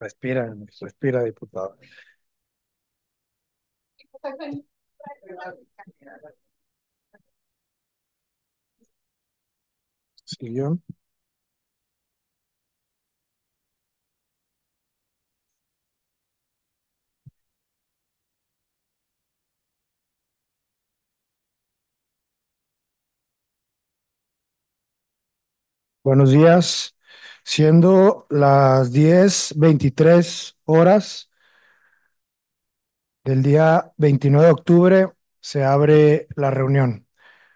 Respira, respira, diputado. Buenos días siendo las 10.23 horas del día 29 de octubre, se abre la reunión.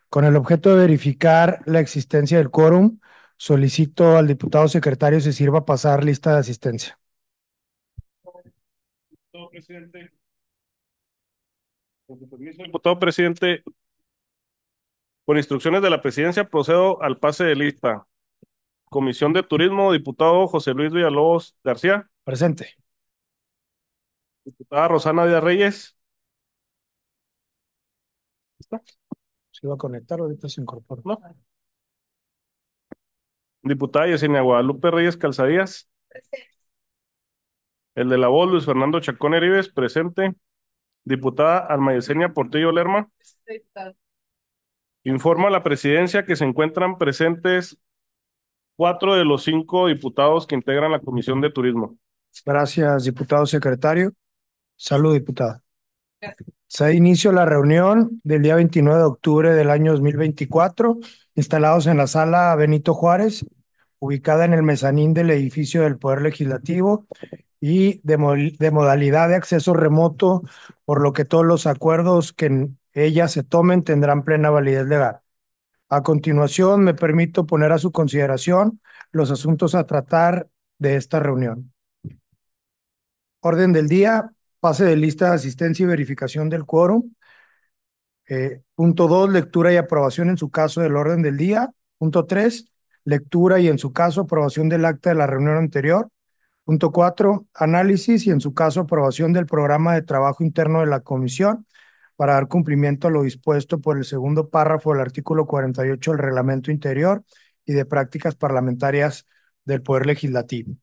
Con el objeto de verificar la existencia del quórum, solicito al diputado secretario si sirva pasar lista de asistencia. Diputado presidente. Con permiso, diputado presidente. Con instrucciones de la presidencia procedo al pase de lista. Comisión de Turismo, diputado José Luis Villalobos García. Presente. Diputada Rosana Díaz Reyes. ¿Está? Se va a conectar, ahorita se incorpora. Diputada Yesenia Guadalupe Reyes Calzadías. Presente. El de la voz, Luis Fernando Chacón Herives, presente. Diputada Alma Portillo Lerma. Presente. Informa a la presidencia que se encuentran presentes cuatro de los cinco diputados que integran la Comisión de Turismo. Gracias, diputado secretario. Salud, diputada. Se inicia inicio la reunión del día 29 de octubre del año 2024, instalados en la sala Benito Juárez, ubicada en el mezanín del edificio del Poder Legislativo y de, de modalidad de acceso remoto, por lo que todos los acuerdos que en ella se tomen tendrán plena validez legal. A continuación, me permito poner a su consideración los asuntos a tratar de esta reunión. Orden del día, pase de lista de asistencia y verificación del quórum. Eh, punto 2, lectura y aprobación en su caso del orden del día. Punto 3, lectura y en su caso aprobación del acta de la reunión anterior. Punto 4, análisis y en su caso aprobación del programa de trabajo interno de la comisión para dar cumplimiento a lo dispuesto por el segundo párrafo del artículo 48 del Reglamento Interior y de Prácticas Parlamentarias del Poder Legislativo.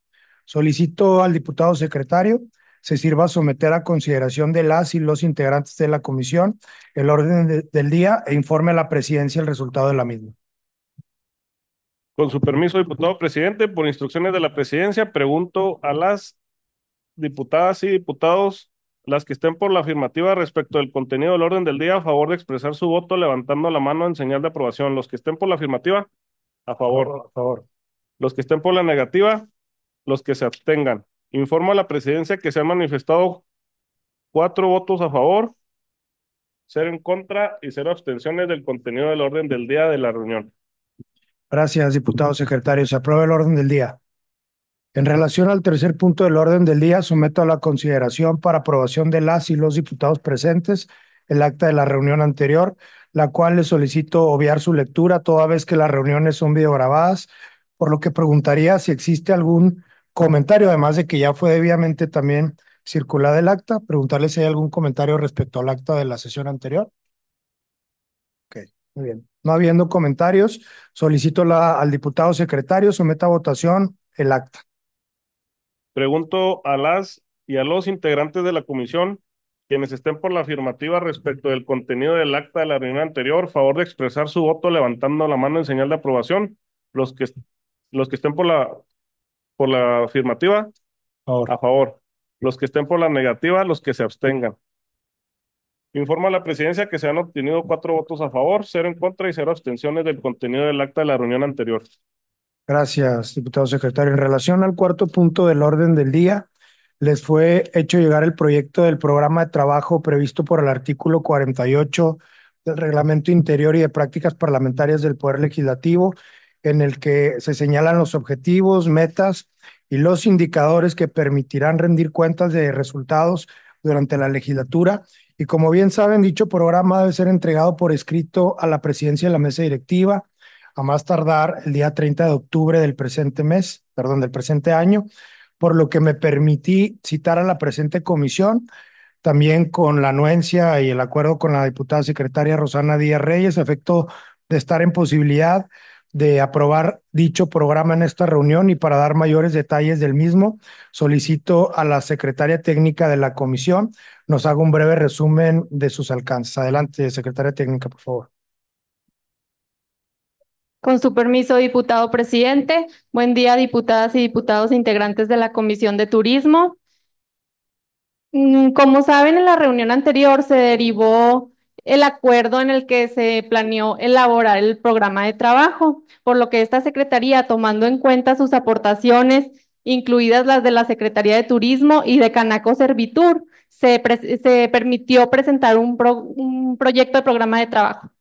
Solicito al diputado secretario se sirva a someter a consideración de las y los integrantes de la comisión el orden del día e informe a la presidencia el resultado de la misma. Con su permiso, diputado presidente, por instrucciones de la presidencia, pregunto a las diputadas y diputados las que estén por la afirmativa respecto del contenido del orden del día, a favor de expresar su voto levantando la mano en señal de aprobación. Los que estén por la afirmativa, a favor. Los que estén por la negativa, los que se abstengan. Informo a la presidencia que se han manifestado cuatro votos a favor, cero en contra y cero abstenciones del contenido del orden del día de la reunión. Gracias, diputado secretario. Se aprueba el orden del día. En relación al tercer punto del orden del día, someto a la consideración para aprobación de las y los diputados presentes el acta de la reunión anterior, la cual le solicito obviar su lectura toda vez que las reuniones son videograbadas, por lo que preguntaría si existe algún comentario, además de que ya fue debidamente también circulada el acta, preguntarle si hay algún comentario respecto al acta de la sesión anterior. Ok, muy bien. No habiendo comentarios, solicito al diputado secretario someta a votación el acta. Pregunto a las y a los integrantes de la comisión, quienes estén por la afirmativa respecto del contenido del acta de la reunión anterior, favor de expresar su voto levantando la mano en señal de aprobación. Los que, los que estén por la, por la afirmativa, a favor. Los que estén por la negativa, los que se abstengan. Informa a la presidencia que se han obtenido cuatro votos a favor, cero en contra y cero abstenciones del contenido del acta de la reunión anterior. Gracias, diputado secretario. En relación al cuarto punto del orden del día, les fue hecho llegar el proyecto del programa de trabajo previsto por el artículo 48 del Reglamento Interior y de Prácticas Parlamentarias del Poder Legislativo, en el que se señalan los objetivos, metas y los indicadores que permitirán rendir cuentas de resultados durante la legislatura. Y como bien saben, dicho programa debe ser entregado por escrito a la presidencia de la mesa directiva a más tardar el día 30 de octubre del presente mes, perdón, del presente año, por lo que me permití citar a la presente comisión, también con la anuencia y el acuerdo con la diputada secretaria Rosana Díaz Reyes, a efecto de estar en posibilidad de aprobar dicho programa en esta reunión y para dar mayores detalles del mismo, solicito a la secretaria técnica de la comisión nos haga un breve resumen de sus alcances. Adelante, secretaria técnica, por favor. Con su permiso, diputado presidente. Buen día, diputadas y diputados integrantes de la Comisión de Turismo. Mm, como saben, en la reunión anterior se derivó el acuerdo en el que se planeó elaborar el programa de trabajo, por lo que esta Secretaría, tomando en cuenta sus aportaciones, incluidas las de la Secretaría de Turismo y de Canaco Servitur, se, permitió presentar un proyecto de programa de trabajo.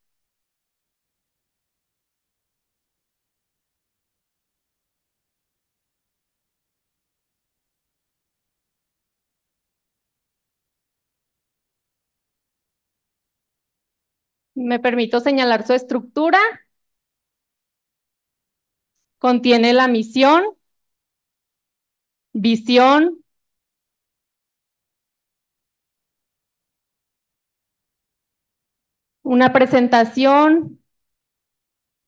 Me permito señalar su estructura. Contiene la misión, visión, una presentación,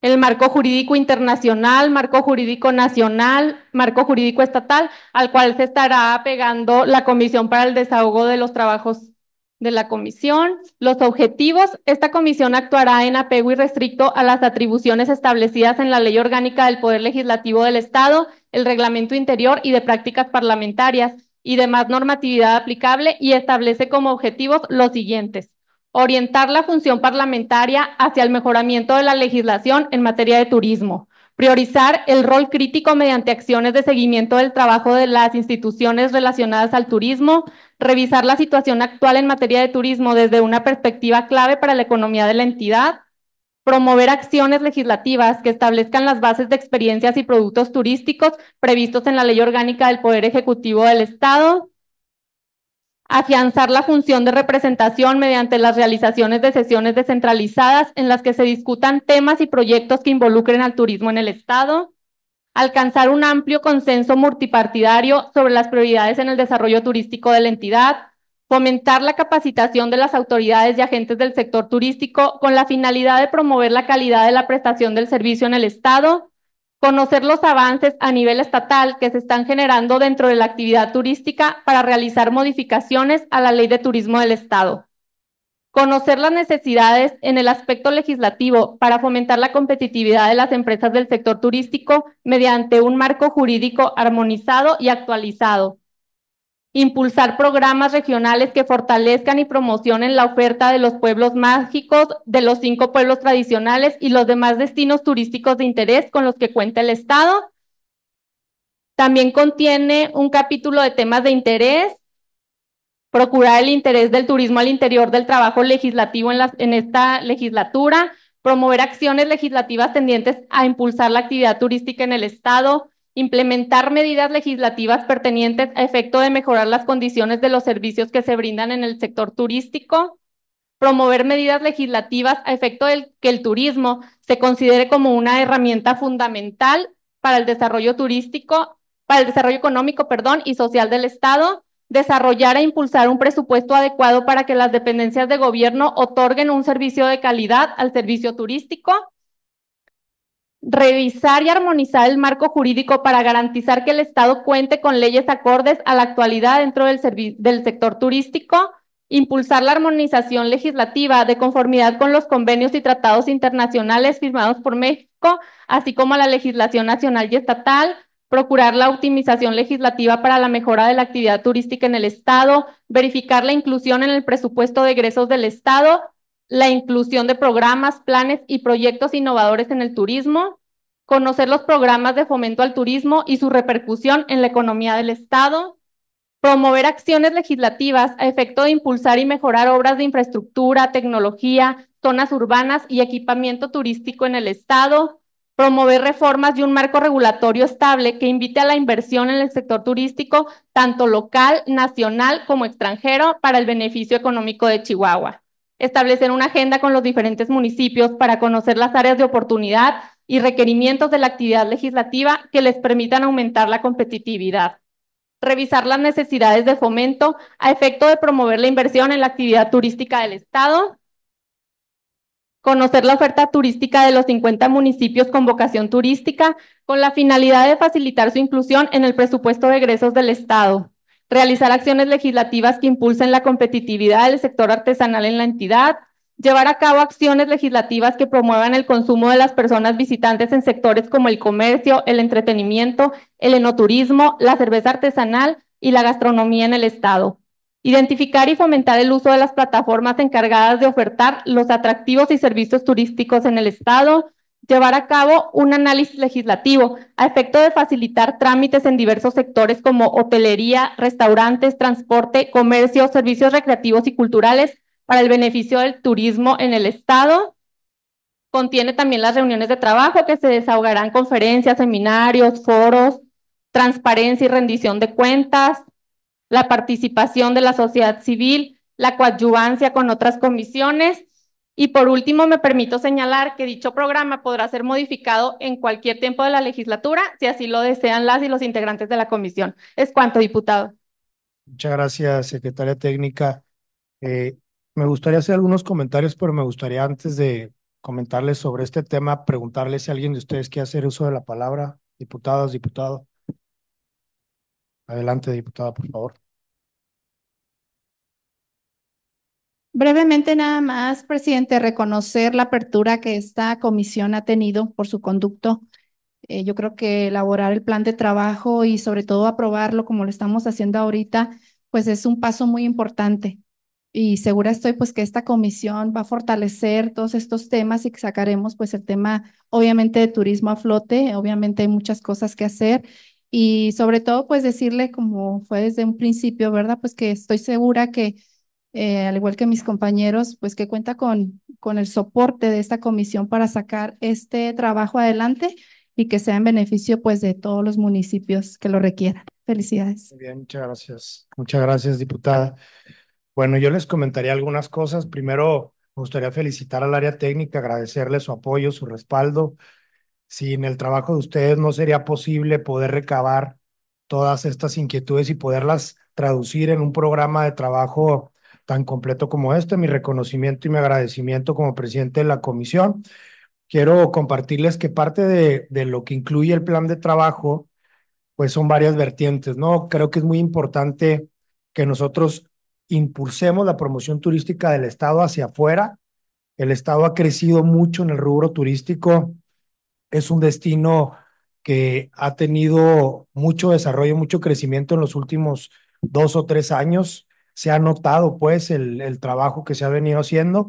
el marco jurídico internacional, marco jurídico nacional, marco jurídico estatal, al cual se estará pegando la Comisión para el Desahogo de los Trabajos de la comisión, los objetivos. Esta comisión actuará en apego y restricto a las atribuciones establecidas en la Ley Orgánica del Poder Legislativo del Estado, el Reglamento Interior y de Prácticas Parlamentarias y demás normatividad aplicable y establece como objetivos los siguientes. Orientar la función parlamentaria hacia el mejoramiento de la legislación en materia de turismo Priorizar el rol crítico mediante acciones de seguimiento del trabajo de las instituciones relacionadas al turismo. Revisar la situación actual en materia de turismo desde una perspectiva clave para la economía de la entidad. Promover acciones legislativas que establezcan las bases de experiencias y productos turísticos previstos en la Ley Orgánica del Poder Ejecutivo del Estado afianzar la función de representación mediante las realizaciones de sesiones descentralizadas en las que se discutan temas y proyectos que involucren al turismo en el Estado, alcanzar un amplio consenso multipartidario sobre las prioridades en el desarrollo turístico de la entidad, fomentar la capacitación de las autoridades y agentes del sector turístico con la finalidad de promover la calidad de la prestación del servicio en el Estado conocer los avances a nivel estatal que se están generando dentro de la actividad turística para realizar modificaciones a la ley de turismo del Estado, conocer las necesidades en el aspecto legislativo para fomentar la competitividad de las empresas del sector turístico mediante un marco jurídico armonizado y actualizado, impulsar programas regionales que fortalezcan y promocionen la oferta de los pueblos mágicos, de los cinco pueblos tradicionales y los demás destinos turísticos de interés con los que cuenta el Estado. También contiene un capítulo de temas de interés, procurar el interés del turismo al interior del trabajo legislativo en, esta legislatura, promover acciones legislativas tendientes a impulsar la actividad turística en el Estado, implementar medidas legislativas pertenientes a efecto de mejorar las condiciones de los servicios que se brindan en el sector turístico, promover medidas legislativas a efecto de que el turismo se considere como una herramienta fundamental para el desarrollo turístico, para el desarrollo económico, perdón, y social del Estado, desarrollar e impulsar un presupuesto adecuado para que las dependencias de gobierno otorguen un servicio de calidad al servicio turístico, revisar y armonizar el marco jurídico para garantizar que el Estado cuente con leyes acordes a la actualidad dentro del, sector turístico, impulsar la armonización legislativa de conformidad con los convenios y tratados internacionales firmados por México, así como la legislación nacional y estatal, procurar la optimización legislativa para la mejora de la actividad turística en el Estado, verificar la inclusión en el presupuesto de egresos del Estado la inclusión de programas, planes y proyectos innovadores en el turismo, conocer los programas de fomento al turismo y su repercusión en la economía del Estado, promover acciones legislativas a efecto de impulsar y mejorar obras de infraestructura, tecnología, zonas urbanas y equipamiento turístico en el Estado, promover reformas y un marco regulatorio estable que invite a la inversión en el sector turístico, tanto local, nacional como extranjero, para el beneficio económico de Chihuahua establecer una agenda con los diferentes municipios para conocer las áreas de oportunidad y requerimientos de la actividad legislativa que les permitan aumentar la competitividad. Revisar las necesidades de fomento a efecto de promover la inversión en la actividad turística del Estado. Conocer la oferta turística de los 50 municipios con vocación turística con la finalidad de facilitar su inclusión en el presupuesto de egresos del Estado realizar acciones legislativas que impulsen la competitividad del sector artesanal en la entidad, llevar a cabo acciones legislativas que promuevan el consumo de las personas visitantes en sectores como el comercio, el entretenimiento, el enoturismo, la cerveza artesanal y la gastronomía en el Estado. Identificar y fomentar el uso de las plataformas encargadas de ofertar los atractivos y servicios turísticos en el Estado, llevar a cabo un análisis legislativo a efecto de facilitar trámites en diversos sectores como hotelería, restaurantes, transporte, comercio, servicios recreativos y culturales para el beneficio del turismo en el Estado. Contiene también las reuniones de trabajo que se desahogarán conferencias, seminarios, foros, transparencia y rendición de cuentas, la participación de la sociedad civil, la coadyuvancia con otras comisiones y por último, me permito señalar que dicho programa podrá ser modificado en cualquier tiempo de la legislatura, si así lo desean las y los integrantes de la comisión. Es cuanto, diputado. Muchas gracias, secretaria técnica. Eh, me gustaría hacer algunos comentarios, pero me gustaría antes de comentarles sobre este tema, preguntarles si alguien de ustedes quiere hacer uso de la palabra. Diputadas, diputado. Adelante, diputada, por favor. Brevemente nada más, presidente, reconocer la apertura que esta comisión ha tenido por su conducto. Eh, yo creo que elaborar el plan de trabajo y sobre todo aprobarlo como lo estamos haciendo ahorita, pues es un paso muy importante. Y segura estoy pues que esta comisión va a fortalecer todos estos temas y que sacaremos pues el tema obviamente de turismo a flote, obviamente hay muchas cosas que hacer y sobre todo pues decirle como fue desde un principio, ¿verdad? Pues que estoy segura que eh, al igual que mis compañeros, pues que cuenta con, con el soporte de esta comisión para sacar este trabajo adelante y que sea en beneficio pues de todos los municipios que lo requieran. Felicidades. bien, muchas gracias. Muchas gracias, diputada. Bueno, yo les comentaría algunas cosas. Primero, me gustaría felicitar al área técnica, agradecerle su apoyo, su respaldo. Sin el trabajo de ustedes no sería posible poder recabar todas estas inquietudes y poderlas traducir en un programa de trabajo tan completo como este. Mi reconocimiento y mi agradecimiento como presidente de la comisión. Quiero compartirles que parte de, lo que incluye el plan de trabajo, pues son varias vertientes, ¿no? Creo que es muy importante que nosotros impulsemos la promoción turística del Estado hacia afuera. El Estado ha crecido mucho en el rubro turístico. Es un destino que ha tenido mucho desarrollo, mucho crecimiento en los últimos dos o tres años se ha notado pues el, trabajo que se ha venido haciendo.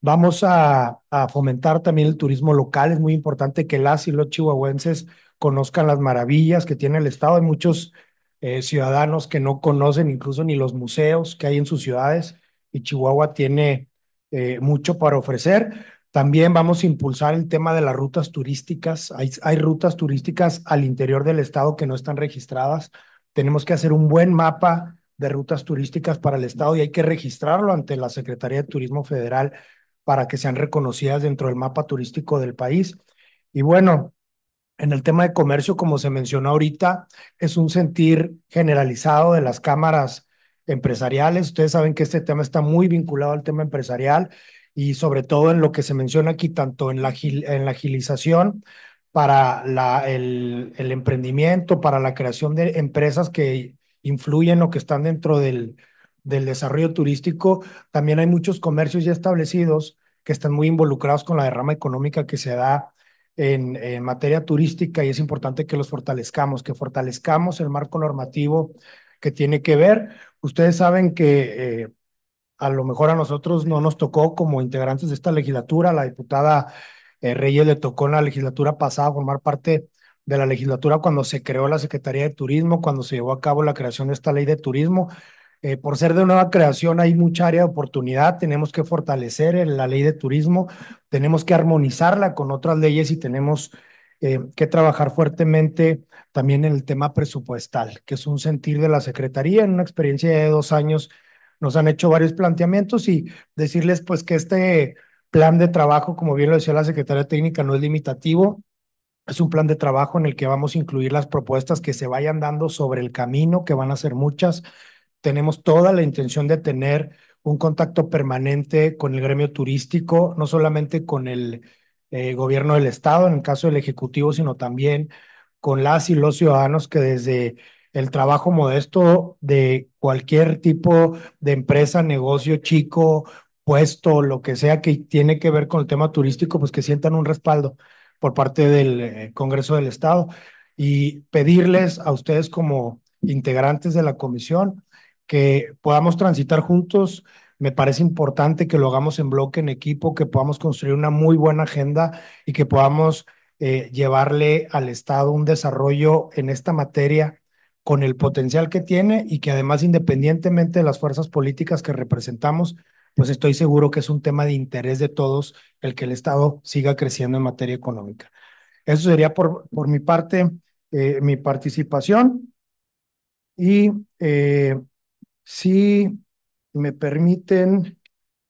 Vamos a, fomentar también el turismo local. Es muy importante que las y los chihuahuenses conozcan las maravillas que tiene el estado. Hay muchos eh, ciudadanos que no conocen incluso ni los museos que hay en sus ciudades y Chihuahua tiene eh, mucho para ofrecer. También vamos a impulsar el tema de las rutas turísticas. Hay, hay, rutas turísticas al interior del estado que no están registradas. Tenemos que hacer un buen mapa de rutas turísticas para el Estado y hay que registrarlo ante la Secretaría de Turismo Federal para que sean reconocidas dentro del mapa turístico del país. Y bueno, en el tema de comercio, como se menciona ahorita, es un sentir generalizado de las cámaras empresariales. Ustedes saben que este tema está muy vinculado al tema empresarial y sobre todo en lo que se menciona aquí, tanto en la, en la agilización para la, el, el emprendimiento, para la creación de empresas que influyen o que están dentro del, del desarrollo turístico, también hay muchos comercios ya establecidos que están muy involucrados con la derrama económica que se da en, materia turística y es importante que los fortalezcamos, que fortalezcamos el marco normativo que tiene que ver. Ustedes saben que eh, a lo mejor a nosotros no nos tocó como integrantes de esta legislatura, la diputada eh, Reyes le tocó en la legislatura pasada formar parte de la legislatura cuando se creó la Secretaría de Turismo, cuando se llevó a cabo la creación de esta ley de turismo. Eh, por ser de nueva creación hay mucha área de oportunidad, tenemos que fortalecer la ley de turismo, tenemos que armonizarla con otras leyes y tenemos eh, que trabajar fuertemente también en el tema presupuestal, que es un sentir de la Secretaría. En una experiencia de dos años nos han hecho varios planteamientos y decirles pues que este plan de trabajo, como bien lo decía la Secretaría Técnica, no es limitativo, es un plan de trabajo en el que vamos a incluir las propuestas que se vayan dando sobre el camino, que van a ser muchas. Tenemos toda la intención de tener un contacto permanente con el gremio turístico, no solamente con el eh, gobierno del Estado, en el caso del Ejecutivo, sino también con las y los ciudadanos que desde el trabajo modesto de cualquier tipo de empresa, negocio chico, puesto, lo que sea que tiene que ver con el tema turístico, pues que sientan un respaldo por parte del eh, Congreso del Estado y pedirles a ustedes como integrantes de la comisión que podamos transitar juntos. Me parece importante que lo hagamos en bloque, en equipo, que podamos construir una muy buena agenda y que podamos eh, llevarle al Estado un desarrollo en esta materia con el potencial que tiene y que además, independientemente de las fuerzas políticas que representamos, pues estoy seguro que es un tema de interés de todos el que el Estado siga creciendo en materia económica. Eso sería por, por mi parte, eh, mi participación. Y eh, si me permiten,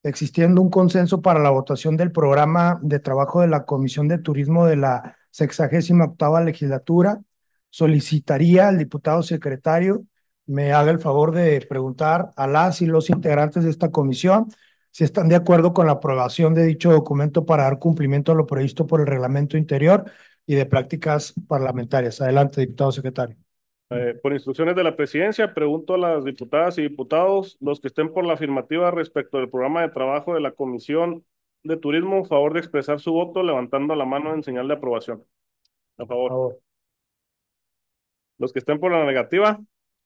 existiendo un consenso para la votación del programa de trabajo de la Comisión de Turismo de la 68 octava legislatura, solicitaría al diputado secretario me haga el favor de preguntar a las y los integrantes de esta comisión si están de acuerdo con la aprobación de dicho documento para dar cumplimiento a lo previsto por el reglamento interior y de prácticas parlamentarias. Adelante, diputado secretario. Eh, por instrucciones de la presidencia, pregunto a las diputadas y diputados, los que estén por la afirmativa respecto del programa de trabajo de la Comisión de Turismo, favor de expresar su voto levantando la mano en señal de aprobación. A A favor. Los que estén por la negativa,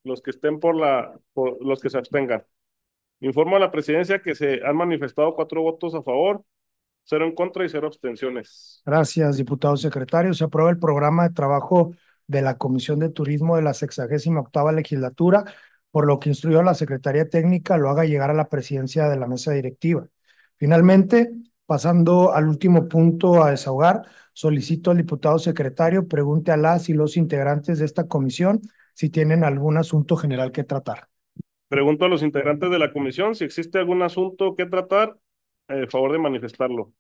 los que estén por la, por los que se abstengan. Informo a la presidencia que se han manifestado cuatro votos a favor, cero en contra y cero abstenciones. Gracias, diputado secretario. Se aprueba el programa de trabajo de la Comisión de Turismo de la 68 octava legislatura, por lo que instruyó a la Secretaría Técnica lo haga llegar a la presidencia de la mesa directiva. Finalmente, pasando al último punto a desahogar, solicito al diputado secretario pregunte a las y los integrantes de esta comisión si tienen algún asunto general que tratar. Pregunto a los integrantes de la comisión si existe algún asunto que tratar, eh, favor de manifestarlo.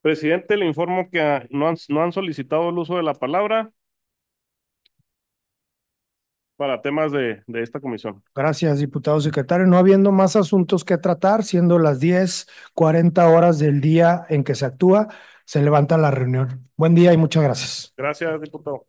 Presidente, le informo que ah, no han, solicitado el uso de la palabra para temas de, esta comisión. Gracias, diputado secretario. No habiendo más asuntos que tratar, siendo las diez cuarenta horas del día en que se actúa, se levanta la reunión. Buen día y muchas gracias. Gracias, diputado.